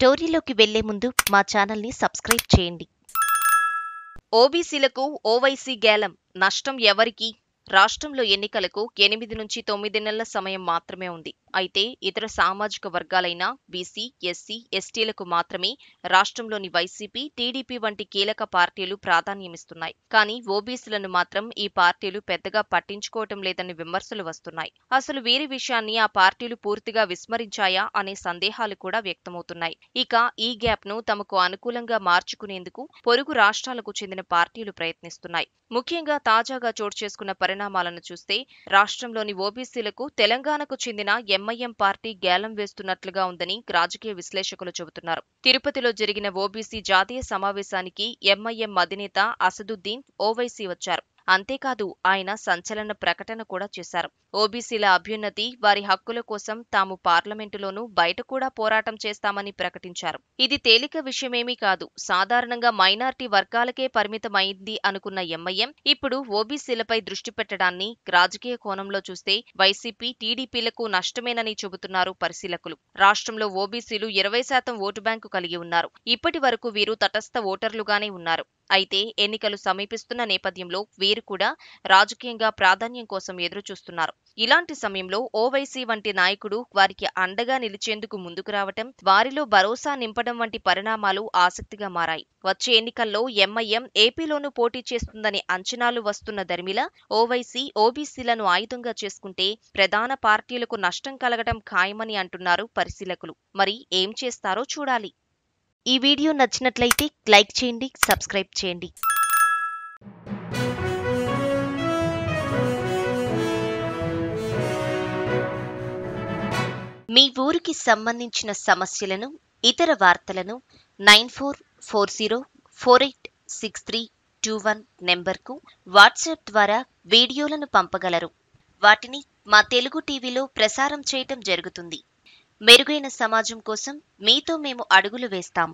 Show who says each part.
Speaker 1: స్టోరీలోకి వెళ్లే ముందు మా ఛానల్ని సబ్స్క్రైబ్ చేయండి
Speaker 2: ఓబీసీలకు ఓవైసీ గేలం
Speaker 1: నష్టం ఎవరికి
Speaker 2: రాష్ట్రంలో ఎన్నికలకు ఎనిమిది నుంచి తొమ్మిది నెలల సమయం మాత్రమే ఉంది అయితే ఇతర సామాజిక వర్గాలైన బీసీ ఎస్సీ ఎస్టీలకు మాత్రమే రాష్ట్రంలోని వైసీపీ టీడీపీ వంటి కీలక పార్టీలు ప్రాధాన్యమిస్తున్నాయి కానీ ఓబీసీలను మాత్రం ఈ పార్టీలు పెద్దగా పట్టించుకోవటం లేదని విమర్శలు వస్తున్నాయి అసలు వీరి విషయాన్ని ఆ పార్టీలు పూర్తిగా విస్మరించాయా అనే సందేహాలు కూడా వ్యక్తమవుతున్నాయి ఇక ఈ గ్యాప్ ను తమకు అనుకూలంగా మార్చుకునేందుకు పొరుగు రాష్ట్రాలకు చెందిన పార్టీలు ప్రయత్నిస్తున్నాయి ముఖ్యంగా తాజాగా చోటు చేసుకున్న పరిణామాలను చూస్తే రాష్ట్రంలోని ఓబీసీలకు తెలంగాణకు చెందిన ఎంఐఎం పార్టీ గేలం వేస్తున్నట్లుగా ఉందని రాజకీయ విశ్లేషకులు చెబుతున్నారు తిరుపతిలో జరిగిన ఓబీసీ జాతీయ సమావేశానికి ఎంఐఎం అధినేత అసదుద్దీన్ ఓవైసీ వచ్చారు అంతేకాదు ఆయన సంచలన ప్రకటన కూడా చేశారు ఓబీసీల అభ్యున్నతి వారి హక్కుల కోసం తాము పార్లమెంటులోనూ బయట కూడా పోరాటం చేస్తామని ప్రకటించారు ఇది తేలిక విషయమేమీ కాదు సాధారణంగా మైనార్టీ వర్గాలకే పరిమితమైంది అనుకున్న ఎంఐఎం ఇప్పుడు ఓబీసీలపై దృష్టి పెట్టడాన్ని రాజకీయ కోణంలో చూస్తే వైసీపీ టీడీపీలకు నష్టమేనని చెబుతున్నారు పరిశీలకులు రాష్ట్రంలో ఓబీసీలు ఇరవై శాతం ఓటు బ్యాంకు కలిగి ఉన్నారు ఇప్పటి వరకు వీరు తటస్థ ఓటర్లుగానే ఉన్నారు అయితే ఎన్నికలు సమీపిస్తున్న నేపథ్యంలో వీరు కూడా రాజకీయంగా ప్రాధాన్యం కోసం ఎదురుచూస్తున్నారు ఇలాంటి సమయంలో ఓవైసీ వంటి నాయకుడు వారికి అండగా నిలిచేందుకు ముందుకు రావటం వారిలో భరోసా నింపడం వంటి పరిణామాలు ఆసక్తిగా మారాయి వచ్చే ఎన్నికల్లో ఎంఐఎం ఏపీలోనూ పోటీ చేస్తుందని అంచనాలు వస్తున్న దరిమిల ఓవైసీ ఓబీసీలను ఆయుధంగా చేసుకుంటే ప్రధాన పార్టీలకు నష్టం కలగటం ఖాయమని
Speaker 1: అంటున్నారు పరిశీలకులు మరి ఏం చేస్తారో చూడాలి ఈ వీడియో నచ్చినట్లయితే లైక్ చేయండి సబ్స్క్రైబ్ చేయండి మీ ఊరికి సంబంధించిన సమస్యలను ఇతర వార్తలను nine four four zero four eight six three two one నెంబర్కు వాట్సాప్ ద్వారా వీడియోలను పంపగలరు వాటిని మా తెలుగు టీవీలో ప్రసారం చేయటం జరుగుతుంది మెరుగైన సమాజం కోసం మీతో మేము అడుగులు వేస్తాం